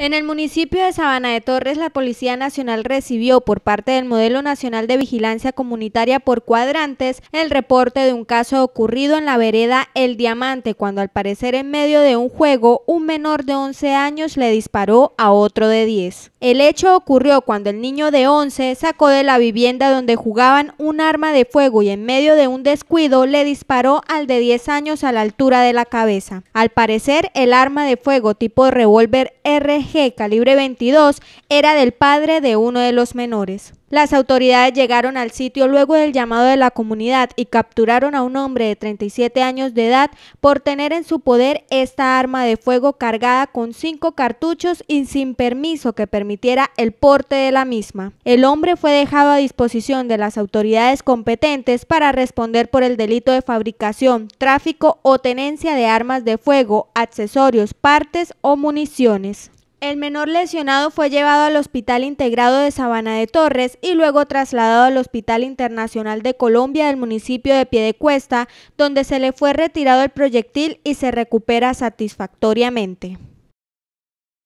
En el municipio de Sabana de Torres, la Policía Nacional recibió por parte del Modelo Nacional de Vigilancia Comunitaria por Cuadrantes el reporte de un caso ocurrido en la vereda El Diamante, cuando al parecer en medio de un juego un menor de 11 años le disparó a otro de 10. El hecho ocurrió cuando el niño de 11 sacó de la vivienda donde jugaban un arma de fuego y en medio de un descuido le disparó al de 10 años a la altura de la cabeza. Al parecer, el arma de fuego tipo revólver RG calibre 22 era del padre de uno de los menores. Las autoridades llegaron al sitio luego del llamado de la comunidad y capturaron a un hombre de 37 años de edad por tener en su poder esta arma de fuego cargada con cinco cartuchos y sin permiso que permitiera el porte de la misma. El hombre fue dejado a disposición de las autoridades competentes para responder por el delito de fabricación, tráfico o tenencia de armas de fuego, accesorios, partes o municiones. El menor lesionado fue llevado al Hospital Integrado de Sabana de Torres y luego trasladado al Hospital Internacional de Colombia del municipio de Piedecuesta, donde se le fue retirado el proyectil y se recupera satisfactoriamente.